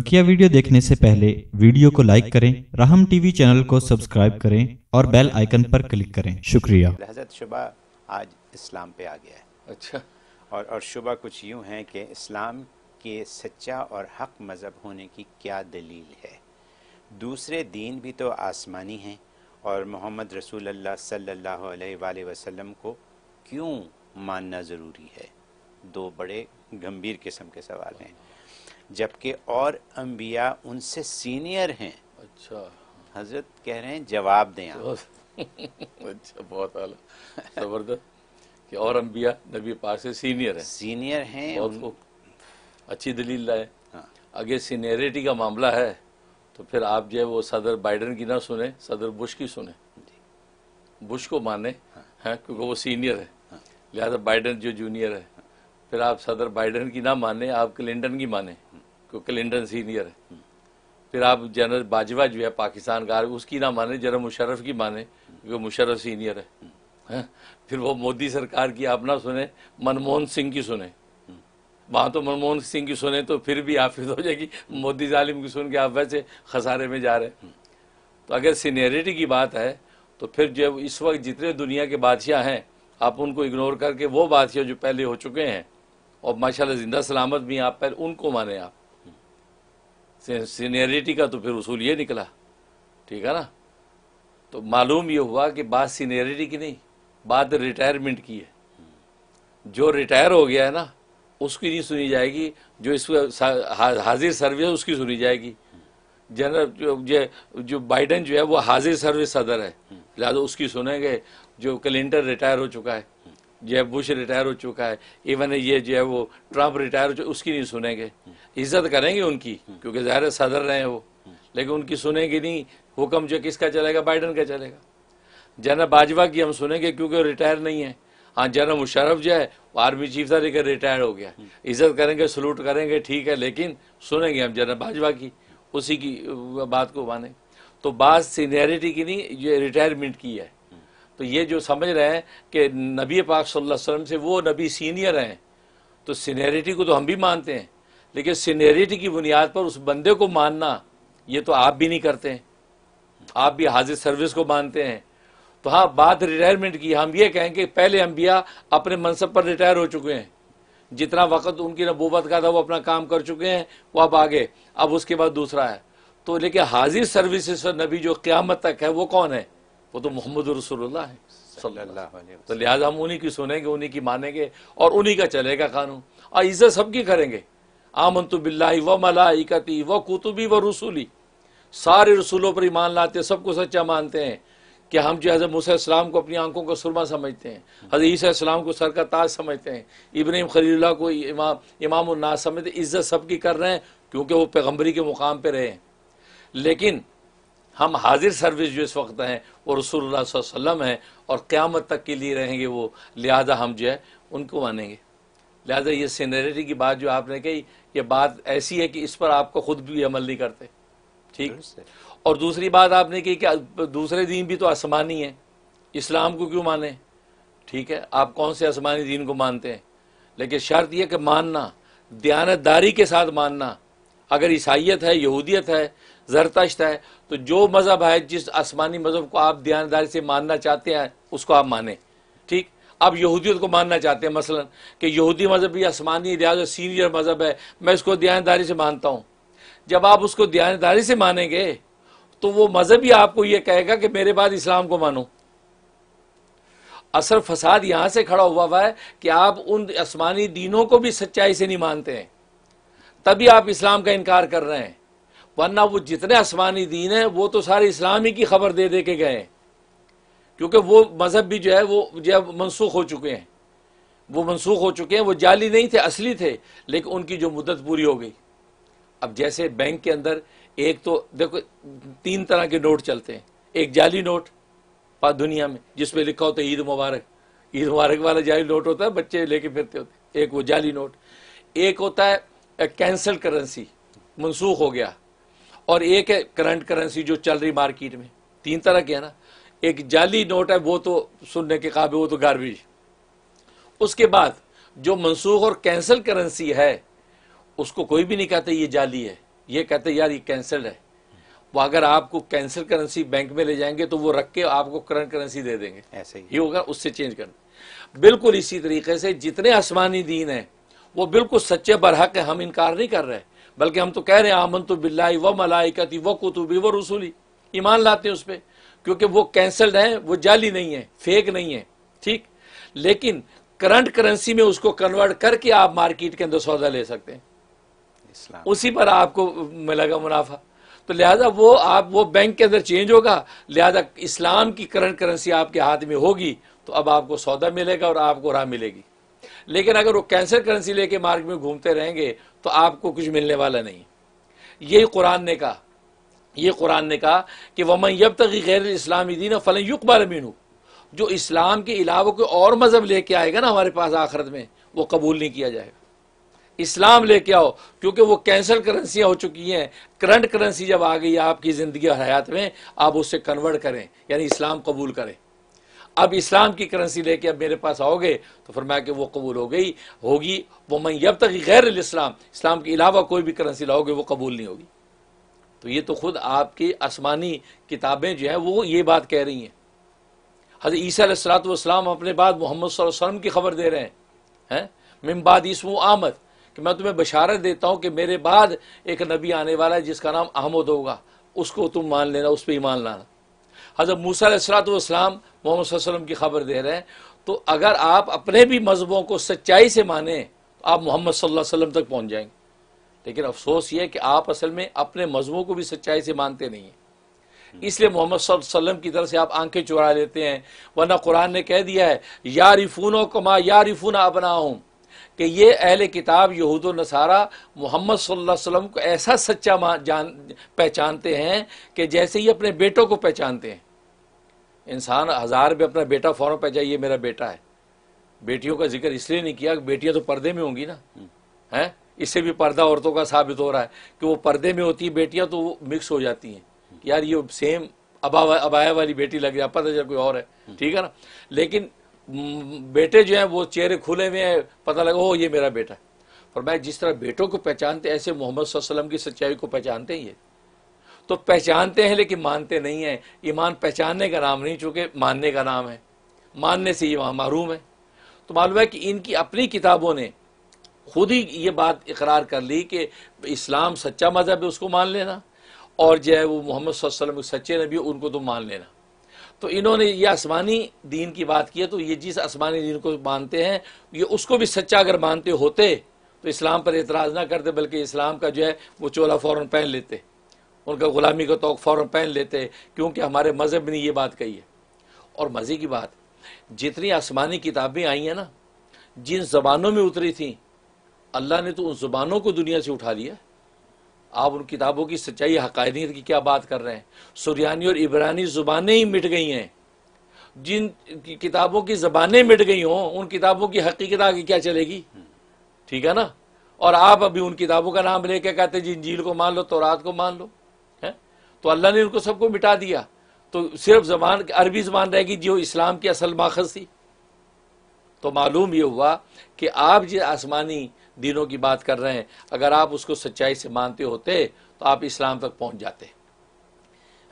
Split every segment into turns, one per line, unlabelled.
बकिया वीडियो देखने से पहले वीडियो को लाइक करें राहम टीवी चैनल को सब्सक्राइब करें और बेल आइकन पर क्लिक करें शुक्रिया शुबा आज इस्लाम पे आ गया है अच्छा और और शुबा कुछ यूं है कि इस्लाम के सच्चा और हक मज़हब होने की क्या दलील है दूसरे दीन भी तो आसमानी हैं और मोहम्मद रसूल सल्लल्लाहु अलैहि वसल्लम को क्यों मानना ज़रूरी है दो बड़े गंभीर किस्म के सवाल हैं जबकि और अम्बिया उनसे सीनियर हैं अच्छा हजरत कह रहे हैं जवाब दें तो-
अच्छा बहुत जबरदस्त कि और अम्बिया नबी पाक से सीनियर हैं सीनियर हैं उन... अच्छी दलील लाए हाँ। अगर सीनियरिटी का मामला है तो फिर आप जो है वो सदर बाइडन की ना सुने सदर बुश की सुने बुश को माने हाँ। हैं हाँ, क्योंकि वो सीनियर है हाँ। लिहाजा बाइडन जो जूनियर है फिर आप सदर बाइडन की ना माने आप क्लिंटन की माने को क्लिंटन सीनियर फिर आप जनरल बाजवा जो है पाकिस्तान का उसकी ना माने जनरल मुशर्रफ की माने क्योंकि मुशर्रफ सीनियर है फिर वो मोदी सरकार की आप ना सुने मनमोहन सिंह की सुने वहाँ तो मनमोहन सिंह की सुने तो फिर भी आफित हो जाएगी मोदी जालिम की सुन के आप वैसे खसारे में जा रहे हैं तो अगर सीनियरिटी की बात है तो फिर जो इस वक्त जितने दुनिया के बादशाह हैं आप उनको इग्नोर करके वो बादशाह जो पहले हो चुके हैं और माशाल्लाह जिंदा सलामत भी आप पहले उनको माने आप सीनियरिटी का तो फिर उसूल ये निकला ठीक है ना तो मालूम ये हुआ कि बात सीनियरिटी की नहीं बात रिटायरमेंट की है जो रिटायर हो गया है ना उसकी नहीं सुनी जाएगी जो इस हाजिर सर्विस है उसकी सुनी जाएगी जनरल जो जो बाइडन जो है वो हाजिर सर्विस सदर है हम्म। लिहाजा उसकी सुनेंगे जो क्लिंटन रिटायर हो चुका है जो है बुश रिटायर हो चुका है इवन ये जो है वो ट्रंप रिटायर हो चुका उसकी नहीं सुनेंगे इज्जत करेंगे उनकी क्योंकि ज़ाहिर सदर रहे हैं वो लेकिन उनकी सुनेंगे नहीं हुक्म जो किसका चलेगा बाइडन का चलेगा जनरल बाजवा की हम सुनेंगे क्योंकि रिटायर नहीं है हाँ जनरल मुशरफ जो है आर्मी चीफ था लेकर रिटायर हो गया इज्जत करेंगे सलूट करेंगे ठीक है लेकिन सुनेंगे हम जनरल बाजवा की उसी की बात को माने तो बात सीनियरिटी की नहीं ये रिटायरमेंट की है तो ये जो समझ रहे हैं कि नबी पाक सल्लल्लाहु अलैहि वसल्लम से वो नबी सीनियर हैं तो सीनियरिटी को तो हम भी मानते हैं लेकिन सीनियरिटी की बुनियाद पर उस बंदे को मानना ये तो आप भी नहीं करते आप भी हाजिर सर्विस को मानते हैं तो हाँ बात रिटायरमेंट की हम ये कहें कि पहले अम्बिया अपने मनसब पर रिटायर हो चुके हैं जितना वक्त उनकी नबूबत का था वो अपना काम कर चुके हैं वो अब आगे अब उसके बाद दूसरा है तो लेकिन हाजिर सर्विस नबी जो क़्यामत तक है वो कौन है वो तो मोहम्मद रसोल्ला है तो लिहाजा हम उन्हीं की सुनेंगे उन्हीं की मानेंगे और उन्हीं का चलेगा कानून और इज्जत सबकी करेंगे आमन तो बिल्ला व मलाइकती व कुतुबी व रसूली सारे रसूलों पर ईमान लाते हैं सबको सच्चा मानते हैं कि हम जो हज़रत मूसा को अपनी आंखों का सुरमा समझते हैं हज़रत ईसीम इस्लाम को सर का ताज समझते हैं इब्राहिम खलील्ला को इमाम इमाम समझते इज़्ज़त सबकी कर रहे हैं क्योंकि वो पैगम्बरी के मुकाम पर रहे हैं लेकिन हम हाजिर सर्विस जो इस वक्त हैं वो रसूलुल्लाह वसल्लम हैं और क़्यामत तक के लिए रहेंगे वो लिहाजा हम जो है उनको मानेंगे लिहाजा ये सीनरिटी की बात जो आपने कही ये बात ऐसी है कि इस पर आपको ख़ुद भी अमल नहीं करते ठीक और दूसरी बात आपने कही कि दूसरे दिन भी तो आसमानी है इस्लाम को क्यों माने ठीक है आप कौन से आसमानी दीन को मानते हैं लेकिन शर्त यह कि मानना दयानतदारी के साथ मानना अगर ईसाइत है यहूदियत है जरतश्त है तो जो मज़हब है जिस आसमानी मज़हब को आप दयानदारी से मानना चाहते हैं उसको आप माने ठीक आप यहूदियत को मानना चाहते हैं मसलन कि यहूदी मज़हब भी आसमानी लिहाजा सीनियर मज़हब है मैं उसको दयानदारी से मानता हूँ जब आप उसको दयानदारी से मानेंगे तो वो मज़हब ही आपको ये कहेगा कि मेरे बाद इस्लाम को मानो असल फसाद यहां से खड़ा हुआ हुआ है कि आप उन आसमानी दीनों को भी सच्चाई से नहीं मानते हैं तभी आप इस्लाम का इनकार कर रहे हैं वरना वो जितने आसमानी दीन हैं वो तो सारे इस्लाम ही की खबर दे दे के गए क्योंकि वो मज़हब भी जो है वो जो है मनसूख हो चुके हैं वो मनसूख हो चुके हैं वो जाली नहीं थे असली थे लेकिन उनकी जो मुद्दत पूरी हो गई अब जैसे बैंक के अंदर एक तो देखो तीन तरह के नोट चलते हैं एक जाली नोट पा दुनिया में जिसमें लिखा होता है ईद मुबारक ईद मुबारक वाला जाली नोट होता है बच्चे लेके फिरते होते एक वो जाली नोट एक होता है कैंसल करेंसी मनसूख हो गया और एक है करंट करेंसी जो चल रही मार्केट में तीन तरह के है ना एक जाली नोट है वो तो सुनने के काबिल वो तो गार्बेज उसके बाद जो मनसूख और कैंसल करेंसी है उसको कोई भी नहीं कहते ये जाली है ये कहते यार ये कैंसिल है वो अगर आपको कैंसिल करेंसी बैंक में ले जाएंगे तो वो रख के आपको करंट करेंसी दे देंगे ऐसे ही होगा उससे चेंज करना बिल्कुल इसी तरीके से जितने आसमानी दीन हैं वो बिल्कुल सच्चे बरहक है हम इनकार नहीं कर रहे बल्कि हम तो कह रहे हैं आमन तो बिल्लाई व मलाइकती व कुतुबी व रसूली ईमान लाते हैं उस पर क्योंकि वो कैंसल्ड है वो जाली नहीं है फेक नहीं है ठीक लेकिन करंट करेंसी में उसको कन्वर्ट करके आप मार्केट के अंदर सौदा ले सकते हैं उसी पर आपको मिलेगा मुनाफा तो लिहाजा वो आप वो बैंक के अंदर चेंज होगा लिहाजा इस्लाम की करंट करेंसी आपके हाथ में होगी तो अब आपको सौदा मिलेगा और आपको राह मिलेगी लेकिन अगर वो कैंसर करेंसी लेके मार्ग में घूमते रहेंगे तो आपको कुछ मिलने वाला नहीं यही कुरान ने कहा ये कुरान ने कहा कि वमन यब तक गैर इस्लामी दीन फ़लन युकबाल मीनू जो इस्लाम के अलावा कोई और मज़हब लेके आएगा ना हमारे पास आखिरत में वो कबूल नहीं किया जाएगा इस्लाम लेके आओ क्योंकि वो कैंसल करेंसियाँ हो चुकी हैं करंट करेंसी जब आ गई आपकी ज़िंदगी और हयात में आप उससे कन्वर्ट करें यानी इस्लाम कबूल करें अब इस्लाम की करेंसी लेके अब मेरे पास आओगे तो फरमाया कि वो कबूल हो गई होगी वो मैं जब तक गैर इस्लाम इस्लाम के अलावा कोई भी करेंसी लाओगे वो कबूल नहीं होगी तो ये तो खुद आपकी आसमानी किताबें जो है वो ये बात कह रही हैं हजर ईसा सलात वाम अपने बाद मोहम्मद वसल्लम की खबर दे रहे हैं हैं मिम बाद आमद कि मैं तुम्हें बशारत देता हूँ कि मेरे बाद एक नबी आने वाला है जिसका नाम अहमद होगा उसको तुम मान लेना उस पर ईमान लाना हज़रत मूसा सलात वाम मोहम्मद वसल्लम की खबर दे रहे हैं तो अगर आप अपने भी मजहबों को सच्चाई से माने तो आप मोहम्मद सल्लल्लाहु अलैहि वसल्लम तक पहुंच जाएंगे लेकिन अफसोस ये है कि आप असल में अपने मजहबों को भी सच्चाई से मानते नहीं हैं इसलिए मोहम्मद वसल्लम की तरफ से आप आंखें चुरा लेते हैं वरना कुरान ने कह दिया है या यारिफून कमा यारिफून अपनाऊँ कि ये अहल किताब यहूद नसारा मोहम्मद वसल्लम को ऐसा सच्चा जान पहचानते हैं कि जैसे ही अपने बेटों को पहचानते हैं इंसान हज़ार में अपना बेटा फ़ौरन पर जाइए मेरा बेटा है बेटियों का जिक्र इसलिए नहीं किया कि बेटियां तो पर्दे में होंगी ना हम्म। हैं इससे भी पर्दा औरतों का साबित हो रहा है कि वो पर्दे में होती है बेटियां तो वो मिक्स हो जाती हैं यार ये सेम अबा अबाया वाली बेटी लग जाए पता चल कोई और है हम्म। ठीक है ना लेकिन बेटे जो हैं वो चेहरे खुले हुए हैं पता लगा ओ ये मेरा बेटा है और मैं जिस तरह बेटों को पहचानते ऐसे मोहम्मद की सच्चाई को पहचानते ही है तो पहचानते हैं लेकिन मानते नहीं हैं ईमान पहचानने का नाम नहीं चूँकि मानने का नाम है मानने से ये महरूम है तो मालूम है कि इनकी अपनी किताबों ने खुद ही ये बात इकरार कर ली कि इस्लाम सच्चा मज़हब है उसको मान लेना और जो है वो मोहम्मद वसल्लम सच्चे नबी उनको तो मान लेना तो इन्होंने ये आसमानी दीन की बात की है तो ये जिस आसमानी दीन को मानते हैं ये उसको भी सच्चा अगर मानते होते तो इस्लाम पर एतराज़ ना करते बल्कि इस्लाम का जो है वो चोला फ़ौर पहन लेते उनका ग़ुलामी का तो फौरन पहन लेते क्योंकि हमारे मज़हब ने ये बात कही है और मज़े की बात जितनी आसमानी किताबें आई हैं ना जिन ज़बानों में उतरी थी अल्लाह ने तो उन ज़ुबानों को दुनिया से उठा लिया आप उन किताबों की सच्चाई हकायदियत की क्या बात कर रहे हैं सुरियानी और इबरानी ज़ुबानें ही मिट गई हैं जिन किताबों की ज़बानें मिट गई हों उन किताबों की हकीकत आगे क्या चलेगी ठीक है ना और आप अभी उन किताबों का नाम लेके कहते हैं जी इंजील को मान लो तो रात को मान लो तो अल्लाह ने उनको सबको मिटा दिया तो सिर्फ जबान अरबी जबान रहेगी जो इस्लाम की असल माखज थी तो मालूम ये हुआ कि आप जो आसमानी दिनों की बात कर रहे हैं अगर आप उसको सच्चाई से मानते होते तो आप इस्लाम तक पहुंच जाते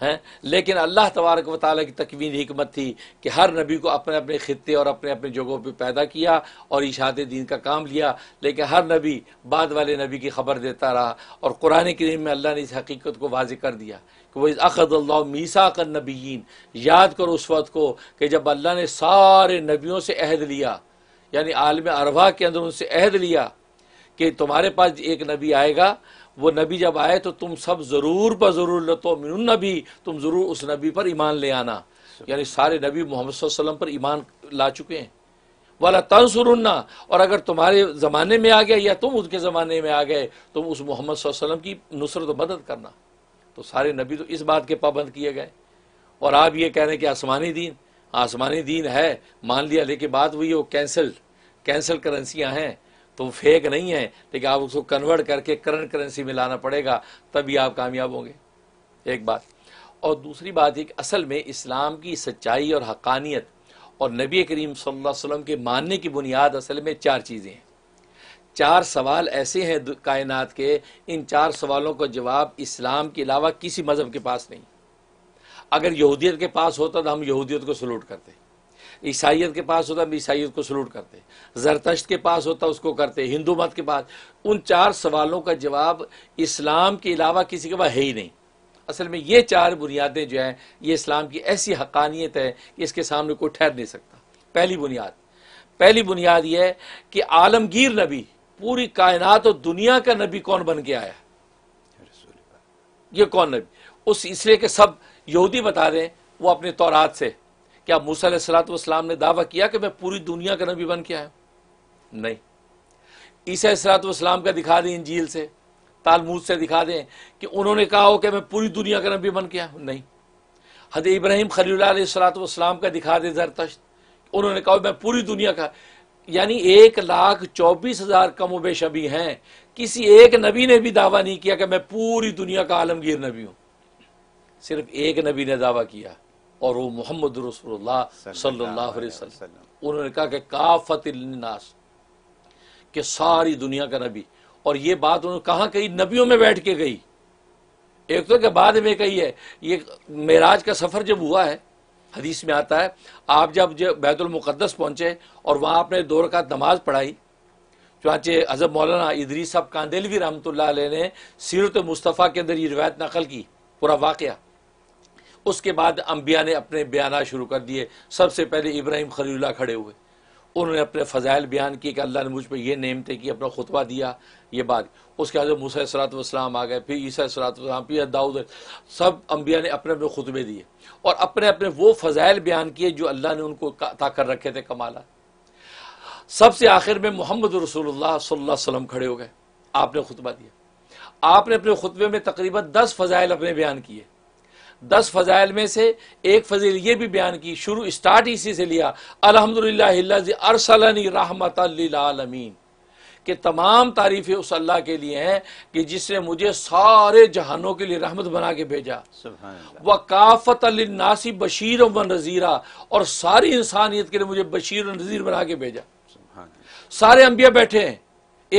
हैं लेकिन अल्लाह तबारक व ताली की तकवीन हमत थी कि हर नबी को अपने अपने खत्े और अपने अपने जगहों पर पैदा किया और इशात दीन का काम लिया लेकिन हर नबी बाद वाले नबी की खबर देता रहा और कुरान करीम में अल्लाह ने इस हकीकत को वाज कर दिया अखद मीसा का नबीन याद करो उस वक्त को कि जब अल्लाह ने सारे नबियों से अहद लिया यानी आलम अरवा के अंदर उनसे अहद लिया कि तुम्हारे पास एक नबी आएगा वो नबी जब आए तो तुम सब ज़रूर पर ज़रूर तो नबी तुम ज़रूर उस नबी पर ईमान ले आना यानी सारे नबी मोहम्मद वसल्लम पर ईमान ला चुके हैं वाला तनसुरन्ना और अगर तुम्हारे ज़माने में आ गया या तुम उसके ज़माने में आ गए तुम उस मोहम्मद वसल्लम की नुसरत मदद करना तो सारे नबी तो इस बात के पाबंद किए गए और आप ये कह रहे हैं कि आसमानी दीन आसमानी दीन है मान लिया लेकिन बात हुई वो कैंसल कैंसल करेंसियाँ हैं तो फेक नहीं है लेकिन आप उसको कन्वर्ट करके करंट करेंसी में लाना पड़ेगा तभी आप कामयाब होंगे एक बात और दूसरी बात है कि असल में इस्लाम की सच्चाई और हकानियत और नबी करीम सल्लल्लाहु अलैहि वसल्लम के मानने की बुनियाद असल में चार चीज़ें हैं चार सवाल ऐसे हैं कायनात के इन चार सवालों का जवाब इस्लाम के अलावा किसी मज़हब के पास नहीं अगर यहूदियत के पास होता तो हम यहूदियत को सलूट करते ईसाइत के पास होता तो हम ईसाइत को सलूट करते जरतश्त के पास होता उसको करते हिंदू मत के पास उन चार सवालों का जवाब इस्लाम के अलावा किसी के पास है ही नहीं असल में ये चार बुनियादें जो हैं ये इस्लाम की ऐसी हकानियत है कि इसके सामने कोई ठहर नहीं सकता पहली बुनियाद पहली बुनियाद यह है कि आलमगीर नबी पूरी कायनात और दुनिया का नबी कौन बन गया है ये कौन नबी उस इसलिए के सब यहूदी बता रहे हैं वो अपने तौरात से क्या मूसा सलातम ने दावा किया कि मैं पूरी दुनिया का नबी बन के आया नहीं ईसा सलातम का दिखा दें इंजील से तालमूद से दिखा दें कि उन्होंने कहा हो कि मैं पूरी दुनिया का नबी बन के आया नहीं हद इब्राहिम खलील सलातम का दिखा दें जरतश्त उन्होंने कहा मैं पूरी दुनिया का यानी एक लाख चौबीस हजार कम बेश अभी हैं किसी एक नबी ने भी दावा नहीं किया कि मैं पूरी दुनिया का आलमगीर नबी हूं सिर्फ एक नबी ने दावा किया और वो मोहम्मद सल्लल्लाहु अलैहि वसल्लम उन्होंने कहा कि काफत नास के सारी दुनिया का नबी और ये बात उन्होंने कहा कही नबियों में बैठ के गई एक तो के बाद में कही है ये मेराज का सफ़र जब हुआ है हदीस में आता है आप जब बैतुलमुकदस पहुँचे और वहाँ आपने दो रकात नमाज पढ़ाई चुनाचे अजब मौलाना इदरी साहब कांदेलवी रहमत ने सीरत मुस्तफ़ा के अंदर ये रिवायत नकल की पूरा वाक़ उसके बाद अम्बिया ने अपने बयान शुरू कर दिए सबसे पहले इब्राहिम खलील खड़े हुए उन्होंने अपने फ़जाइल बयान किए कि अल्लाह ने मुझ पर यह थे कि अपना खुतबा दिया ये बात उसके बाद मूसा सलात वसलाम आ गए फिर ईसा सलातम फिर दाऊद सब अम्बिया ने अपने अपने खुतबे दिए और अपने अपने वो फ़जाइल बयान किए जो अल्लाह ने उनको अता कर रखे थे कमाला सबसे आखिर में मोहम्मद रसोल्ला वसम खड़े हो गए आपने खुतबा दिया आपने अपने खुतबे में तकरीबन दस फ़जाइल अपने बयान किए दस फजाइल में से एक फजील ये भी बयान की शुरू स्टार्ट इसी से लिया अलहमदिल्लाजी अरसलनी रहमत आलमीन के तमाम तारीफ़ें उस अल्लाह के लिए हैं कि जिसने मुझे सारे जहानों के लिए रहमत बना के भेजा व काफ़त नासी बशीर नज़ीरा और सारी इंसानियत के लिए मुझे बशीर नज़ीर बना के भेजा सारे अंबिया बैठे हैं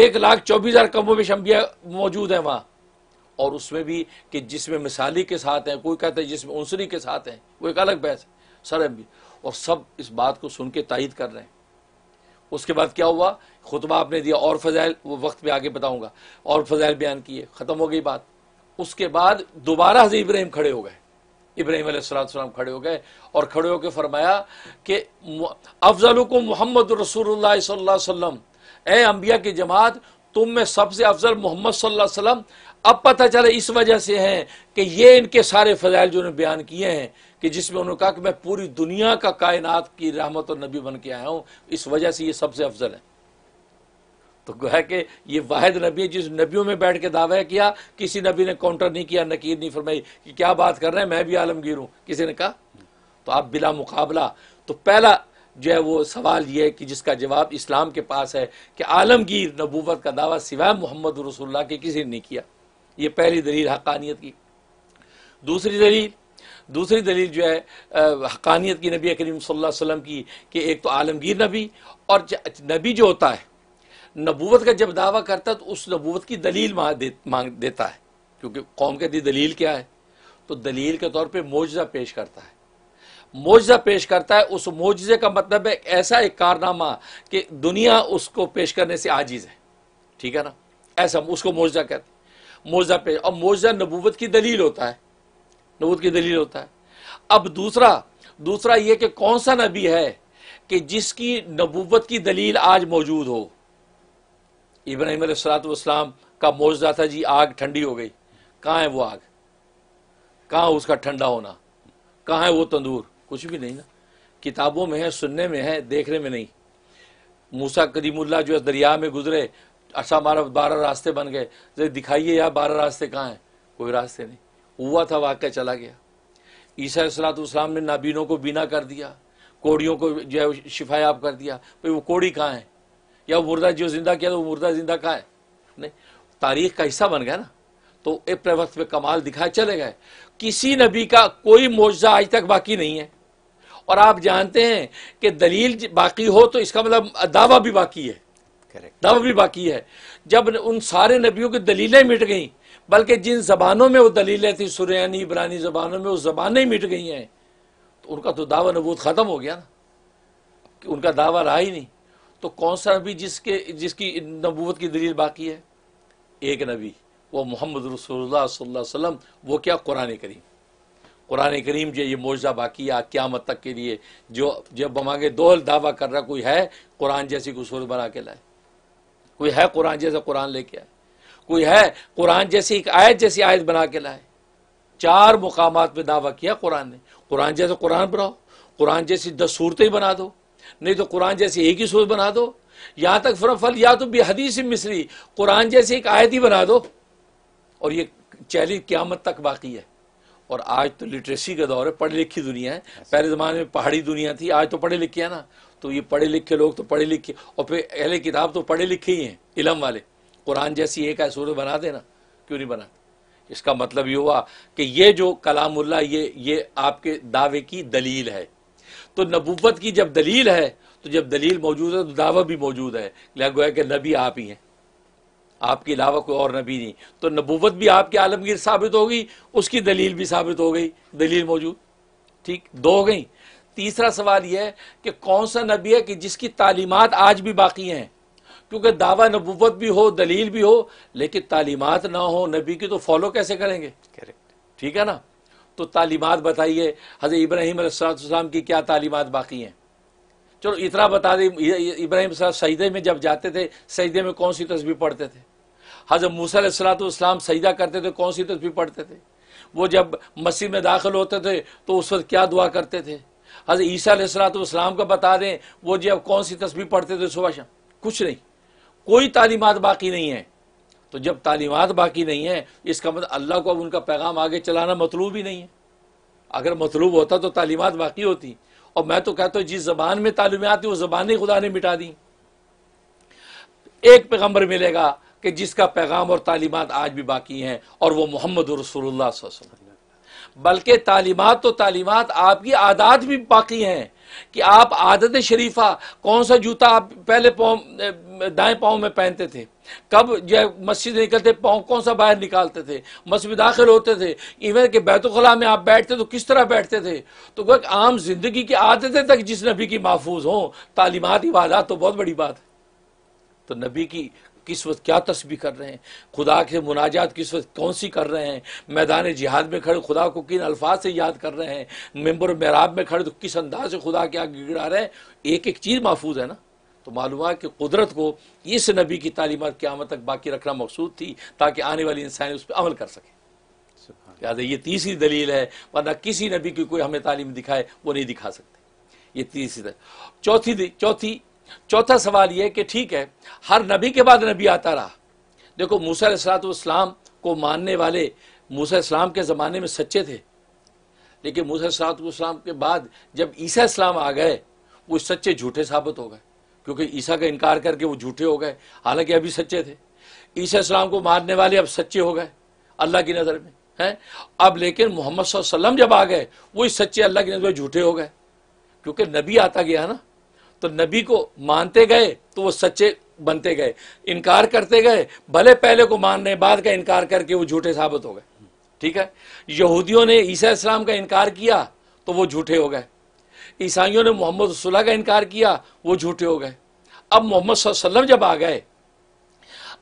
एक लाख चौबीस हज़ार कमोबेश अंबिया मौजूद है वहां और उसमें भी कि जिसमें मिसाली के साथ हैं कोई कहता है जिसमें उनसरी के साथ हैं वो एक अलग बहस है सर भी और सब इस बात को सुन के तायद कर रहे हैं उसके बाद क्या हुआ खुतबा आपने दिया और फजाइल वो वक्त पे आगे बताऊंगा और फजाइल बयान किए ख़त्म हो गई बात उसके बाद दोबारा हजर इब्राहिम खड़े हो गए इब्राहिम सलाम खड़े हो गए और खड़े होकर फरमाया कि अफजल को मोहम्मद रसूल सल्लम ए अंबिया की जमात तुम में सबसे अफजल मोहम्मद सल्लल्लाहु अब पता चले इस वजह से हैं कि ये इनके सारे फ़जाइल जो उन्होंने बयान किए हैं कि जिसमें उन्होंने कहा कि मैं पूरी दुनिया का कायनात की रहमत और नबी बन के आया हूं इस वजह से ये सबसे अफजल है तो गोह कि ये वाहिद नबी है जिस नबियों में बैठ के दावा किया किसी नबी ने काउंटर नहीं किया नकीर नहीं फरमाई कि क्या बात कर रहे हैं मैं भी आलमगीर हूं किसी ने कहा तो आप बिला मुकाबला तो पहला जो है वो सवाल ये है कि जिसका जवाब इस्लाम के पास है कि आलमगीर नबूवत का दावा सिवाय मोहम्मद रसोल्ला के किसी ने नहीं किया ये पहली दलील हकानियत की दूसरी दलील दूसरी दलील जो है हकानियत की नबी करीम वसल्लम की कि एक तो आलमगीर नबी और नबी जो होता है नबूवत का जब दावा करता है तो उस नबूवत की दलील मांग देता है क्योंकि कौम कहती दलील क्या है तो दलील के तौर पर मोजा पेश करता है मुआजा पेश करता है उस मुआजे का मतलब है ऐसा एक कारनामा कि दुनिया उसको पेश करने से आजीज़ है ठीक है ना ऐसा उसको मुआजा कहते हैं मुआजा पेश और मुआजा नबूवत की दलील होता है नबूत की दलील होता है अब दूसरा दूसरा यह कि कौन सा नबी है कि जिसकी नबूवत की दलील आज मौजूद हो इब्राहिम सलातम का मुआजा था जी आग ठंडी हो गई कहाँ है वो आग कहाँ उसका ठंडा होना कहाँ है वो तंदूर कुछ भी नहीं ना किताबों में है सुनने में है देखने में नहीं मूसा करीमुल्ला जो दरिया में गुजरे अच्छा हमारा बारह रास्ते बन गए जैसे दिखाइए यार बारह रास्ते कहाँ हैं कोई रास्ते नहीं हुआ था वाक्य चला गया ईसा सलातम ने नाबीनों को बीना कर दिया कोड़ियों को जो है शिफायाब कर दिया भाई वो कोड़ी कहाँ है या वो मुर्दा जो जिंदा किया तो वो मुर्दा जिंदा कहाँ है नहीं तारीख का हिस्सा बन गया ना तो एक प्रवक्त में कमाल दिखाए चले गए किसी नबी का कोई मुआवजा आज तक बाकी नहीं है और आप जानते हैं कि दलील बाकी हो तो इसका मतलब दावा भी बाकी है करेक्ट दावा भी बाकी है जब उन सारे नबियों की दलीलें मिट गई बल्कि जिन जबानों में वो दलीलें थी सुरैनी इबरानी जबानों में वो जबानें मिट गई हैं तो उनका तो दावा नबूत ख़त्म हो गया ना
कि उनका दावा रहा
ही नहीं तो कौन सा नबी जिसके जिसकी नबूत की दलील बाकी है एक नबी वो मोहम्मद रसोल्ला वो क्या कुरान करीम कुरान करीम जो ये मोजा बाकी है क्यामत तक के लिए जो जब बमागे दोहल दावा कर रहा कोई है कुरान जैसी कोई सूरत बना के लाए कोई है कुरान जैसा कुरान लेके आए कोई है कुरान जैसी एक आयत जैसी आयत बना के लाए चार मुकाम पर दावा किया कुरान ने कुरान जैसा कुरान बनाओ कुरान जैसी दस सूरतें बना दो नहीं तो कुरान जैसी एक ही सूरत बना दो यहाँ तक फरम फल या तो भी हदीस मिसरी कुरान जैसी एक आयत ही बना दो और ये चैलेंज क्यामत तक बाकी है और आज तो लिटरेसी का दौर है पढ़ी लिखी दुनिया है पहले ज़माने में पहाड़ी दुनिया थी आज तो पढ़े लिखे हैं ना तो ये पढ़े लिखे लोग तो पढ़े लिखे और फिर अहले किताब तो पढ़े लिखे ही हैं इलम वाले कुरान जैसी एक आय सूरत बना देना क्यों नहीं बना इसका मतलब ये हुआ कि ये जो कलामुल्ला ये ये आपके दावे की दलील है तो नबूवत की जब दलील है तो जब दलील मौजूद है तो दावा भी मौजूद है गोया कि नबी आप ही हैं आपके अलावा कोई और नबी नहीं तो नबूवत भी आपके आलमगीर साबित हो गई उसकी दलील भी साबित हो गई दलील मौजूद ठीक दो हो गई तीसरा सवाल यह है कि कौन सा नबी है कि जिसकी तालीमत आज भी बाकी हैं क्योंकि दावा नबूवत भी हो दलील भी हो लेकिन तालीमत ना हो नबी की तो फॉलो कैसे करेंगे करेक्ट ठीक है ना तो तालीमत बताइए हज़रत इब्राहिम की क्या तालीमत बाकी हैं चलो इतना बता दें इब्राहिम साहब सजदे में जब जाते थे सईदे में कौन सी तस्वीर पढ़ते थे हज़रत मूसलाम सजदा करते थे कौन सी तस्वीर पढ़ते थे वो जब मस्जिद में दाखिल होते थे तो उस वक्त क्या दुआ करते थे हज़रत ईसीलाम का बता दें वो जब कौन सी तस्वीर पढ़ते थे सुबह शाम कुछ नहीं कोई तालीमत बाकी नहीं है तो जब तालीमत बाकी नहीं है इसका मतलब अल्लाह को अब उनका पैगाम आगे चलाना मतलूब ही नहीं है अगर मतलूब होता तो तालीमत बाकी होती और मैं तो कहता हूँ जिस ज़बान में तालीमत थी उस ज़बान खुदा ने मिटा दी एक पैगम्बर मिलेगा कि जिसका पैगाम और तालीमत आज भी बाकी हैं और वह मोहम्मद रसोल्ला बल्कि तालीमत तो तालीमत आपकी आदात भी बाकी हैं कि आप आदत शरीफा कौन सा जूता आप पहले पाँव दाएँ पाँव में पहनते थे कब जो मस्जिद निकलते पाँव कौन सा बाहर निकालते थे मस्जिद दाखिल होते थे इवन के बैतुखला में आप बैठते तो किस तरह बैठते थे तो वह आम जिंदगी की आदतें तक जिस नबी की महफूज हों तालीमती वादा तो बहुत बड़ी बात है तो नबी की किस वक्त क्या तस्वी कर रहे हैं खुदा के मुनाजात किस वक्त कौन सी कर रहे हैं मैदान जिहाद में खड़े खुदा को किन अल्फाज से याद कर रहे हैं मेम्बर मेराब में खड़े तो किस अंदाज से खुदा के आगे गिड़ा रहे हैं एक एक चीज़ महफूज है ना तो मालूम है कि कुदरत को इस नबी की तालीमत क्यामत तक बाकी रखना मकसूद थी ताकि आने वाली इंसान उस पर अमल कर सके लिहाजा ये तीसरी दलील है वरना किसी नबी की कोई हमें तालीम दिखाए वो नहीं दिखा सकते ये तीसरी चौथी चौथी चौथा सवाल यह कि ठीक है हर नबी के बाद नबी आता रहा देखो मूसा सलातम को मानने वाले मूसा इस्लाम के ज़माने में सच्चे थे लेकिन मूसा इस्लाम के बाद जब ईसा इस्लाम आ गए वो सच्चे झूठे साबित हो गए क्योंकि ईसा का इनकार करके वो झूठे हो गए हालांकि अभी सच्चे थे ईसा इस्लाम को मानने वाले अब सच्चे हो गए अल्लाह की नज़र में हैं अब लेकिन मोहम्मद जब आ गए वो इस सच्चे अल्लाह की नज़र में झूठे हो गए क्योंकि नबी आता गया ना तो नबी को मानते गए तो वो सच्चे बनते गए इनकार करते गए भले पहले को मानने बाद का इनकार करके वो झूठे साबित हो गए ठीक है यहूदियों ने ईसा इस्लाम का इनकार किया तो वो झूठे हो गए ईसाइयों ने मोहम्मद सुल्ला का इनकार किया वो झूठे हो गए अब मोहम्मद सल्लम जब आ गए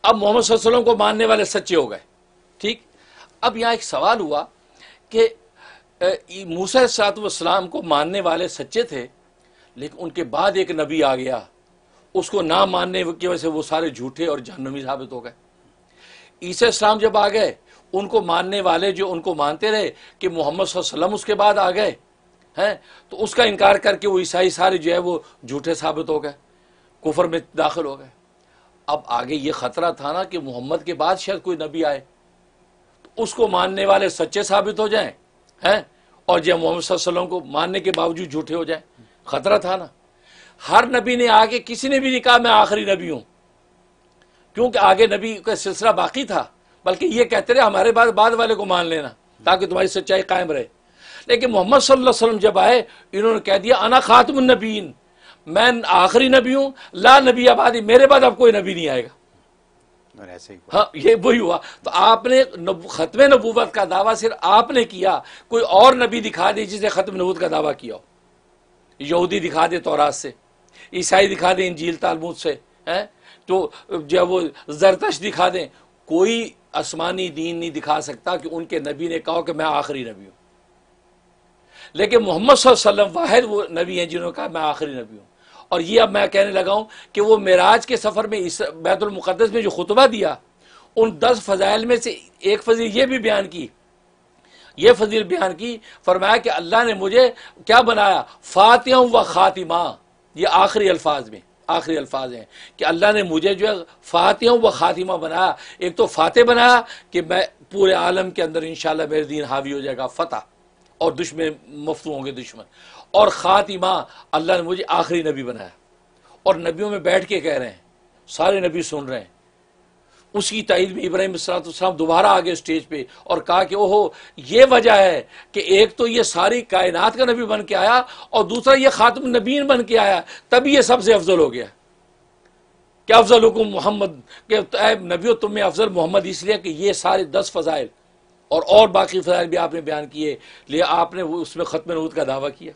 अब मोहम्मद सल्लम को मानने वाले सच्चे हो गए ठीक अब यहाँ एक सवाल हुआ कि मूसा सलातम को मानने वाले सच्चे थे लेकिन उनके बाद एक नबी आ गया उसको ना मानने की वजह से वो सारे झूठे और जहनमी साबित हो गए ईसा इस्लाम जब आ गए उनको मानने वाले जो उनको मानते रहे कि मोहम्मद सल्लम उसके बाद आ गए हैं तो उसका इनकार करके वो ईसाई सारे जो है वो झूठे साबित हो गए कुफर में दाखिल हो गए अब आगे ये ख़तरा था ना कि मोहम्मद के बाद शायद कोई नबी आए तो उसको मानने वाले सच्चे साबित हो जाएं हैं और जब मोहम्मद को मानने के बावजूद झूठे हो जाएं खतरा था ना हर नबी ने आगे किसी ने भी नहीं कहा मैं आखिरी नबी हूं क्योंकि आगे नबी का सिलसिला बाकी था बल्कि ये कहते रहे हमारे बाद बाद वाले को मान लेना ताकि तुम्हारी सच्चाई कायम रहे लेकिन मोहम्मद सल्लम जब आए इन्होंने कह दिया अना नबीन मैं आखिरी नबी हूं ला नबी आबादी मेरे बाद अब कोई नबी नहीं आएगा
ऐसे ही हाँ ये वही
हुआ तो आपने ख़त्म नबूवत का दावा सिर्फ आपने किया कोई और नबी दिखा दी जिसने ख़त्म नबूत का दावा किया हो यहूदी दिखा दे तोरात से ईसाई दिखा दें इंजील तालमूद से हैं तो जब वो जरतश दिखा दें कोई आसमानी दीन नहीं दिखा सकता कि उनके नबी ने कहा कि मैं आखिरी नबी हूँ लेकिन मोहम्मद सल्लम वाहिद वो नबी हैं जिन्होंने कहा मैं आखिरी नबी हूँ और ये अब मैं कहने लगा हूँ कि वो मेराज के सफ़र में इस बैतुलमक़दस में जो खुतबा दिया उन दस फ़जाइल में से एक फजील ये भी बयान की ये फजील बयान की फरमाया कि अल्लाह ने मुझे क्या बनाया फातिया व ख़ातिमा ये आखिरी अल्फाज में आखिरी अल्फाज हैं कि अल्लाह ने मुझे जो है फातिया व ख़ातिमा बनाया एक तो फ़ातह बनाया कि मैं पूरे आलम के अंदर इन मेरे दीन हावी हो जाएगा फतेह और दुश्मन मुफ्त होंगे दुश्मन और ख़ातिमा अल्लाह ने मुझे आखिरी नबी बनाया और नबियों में बैठ के कह रहे हैं सारे नबी सुन रहे हैं उसकी तइद में इब्राहिम सलाम दोबारा आ गए स्टेज पे और कहा कि ओहो ये वजह है कि एक तो ये सारी कायनात का नबी बन के आया और दूसरा ये खातम नबीन बन के आया तभी ये सबसे अफजल हो गया क्या अफजल हुकुम मोहम्मद के नबियो तुम अफजल मोहम्मद इसलिए कि ये सारे दस फजाइल और और बाकी फजाइल भी आपने बयान किए लिए आपने उसमें ख़त्म नूद का दावा किया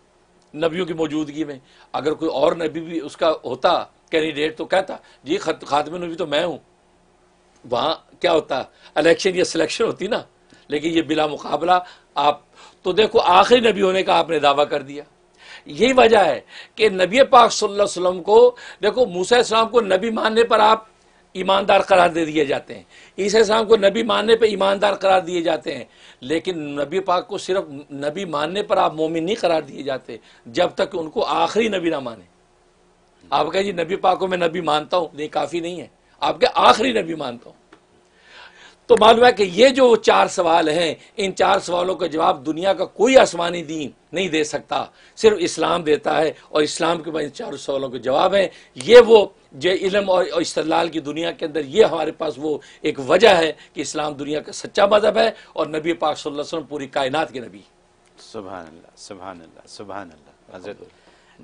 नबियों की मौजूदगी में अगर कोई और नबी भी उसका होता कैंडिडेट तो कहता जी खातम नबी तो मैं हूँ वहाँ क्या होता इलेक्शन या सिलेक्शन होती ना लेकिन ये बिला मुकाबला आप तो देखो आखिरी नबी होने का आपने दावा कर दिया यही वजह है कि नबी पाक सल्लल्लाहु अलैहि वसल्लम को देखो मूसा इस्लाम को नबी मानने पर आप ईमानदार करार दे दिए जाते हैं ईसा इस्लाम को नबी मानने पर ईमानदार करार दिए जाते हैं लेकिन नबी पाक को सिर्फ नबी मानने पर आप मोमिन नहीं करार दिए जाते जब तक उनको आखिरी नबी ना माने आप कहें जी नबी पाक को मैं नबी मानता हूँ नहीं काफ़ी नहीं है आपके आखिरी नबी मानता हूं तो मालूम है कि ये जो चार सवाल हैं इन चार सवालों का जवाब दुनिया का कोई आसमानी दीन नहीं दे सकता सिर्फ इस्लाम देता है और इस्लाम के बाद इन चारों सवालों के जवाब हैं ये वो जो इलम और इस्तलाल की दुनिया के अंदर ये हमारे पास वो एक वजह है कि इस्लाम दुनिया का सच्चा मजहब है और नबी पाक सल्लल्लाहु अलैहि वसल्लम पूरी कायनात के नबी
सुबह सुबह सुबह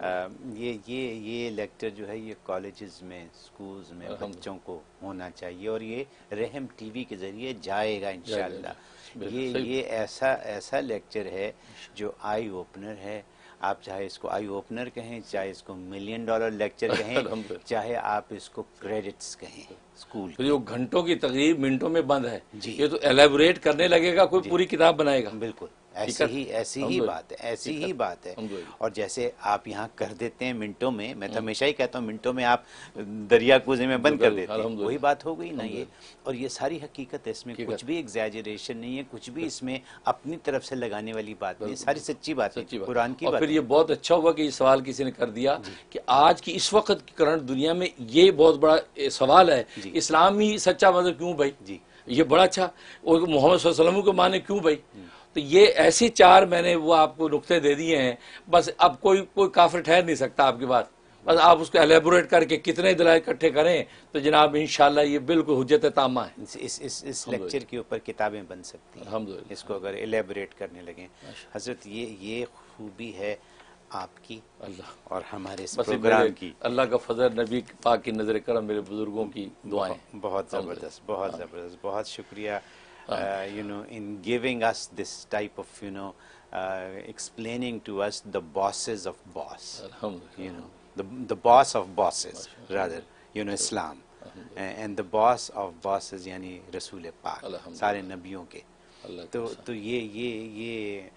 Um, ये ये ये लेक्चर जो है ये कॉलेजेस में स्कूल्स में बच्चों को होना चाहिए और ये रहम टीवी के जरिए जाएगा इनशाला ये ये ऐसा ऐसा लेक्चर है जो आई ओपनर है आप चाहे इसको आई ओपनर कहें चाहे इसको मिलियन डॉलर लेक्चर कहें चाहे आप इसको क्रेडिट्स कहें
स्कूल तो जो घंटों की तकरीब मिनटों में बंद है जी ये तो एलेबोरेट करने लगेगा कोई पूरी किताब बनाएगा बिल्कुल ऐसी ही ऐसी ही बात है ऐसी ही
बात है और जैसे आप यहाँ कर देते हैं मिनटों में मैं तो हम्म। हमेशा ही कहता हूँ मिनटों में आप दरिया कूजे में बंद कर देते हाँ, हैं वही बात हो गई ना ये और ये सारी हकीकत है इसमें कुछ भी एग्जेजरेशन नहीं है कुछ भी इसमें
अपनी तरफ से लगाने वाली बात नहीं सारी सच्ची बात है कुरान की बात फिर ये बहुत अच्छा हुआ कि ये सवाल किसी ने कर दिया कि आज की इस वक्त करंट दुनिया में ये बहुत बड़ा सवाल है इस्लाम ही सच्चा मतलब क्यों भाई जी ये बड़ा अच्छा और मोहम्मद को माने क्यों भाई हम्म. तो ये ऐसी चार मैंने वो आपको नुकते दे दिए हैं बस अब कोई कोई काफिर ठहर नहीं सकता आपके बात बस आप उसको एलेबोरेट करके कितने दिलाए इकट्ठे करें तो जनाब इन ये बिल्कुल हजत तामा है इस इस इस लेक्चर के ऊपर किताबें बन सकती हैं इसको
अगर एलेबोरेट करने लगे हजरत ये ये खूबी है आपकी अल्लाह और हमारे प्रोग्राम
की अल्लाह का फजल नबी पाक की नज़र करम मेरे बुज़ुर्गों की
दुआएं बहुत ज़बरदस्त बहुत हाँ। ज़बरदस्त बहुत शुक्रिया uh, you know, in giving us this type of, you know, uh, explaining to us the bosses of boss. You know, the, the boss of bosses, rather, you know, Islam. And the boss of bosses, yani Rasul Pak, sare nabiyon ke. तो तो ये ये ये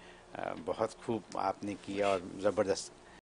बहुत खूब आपने किया और ज़बरदस्त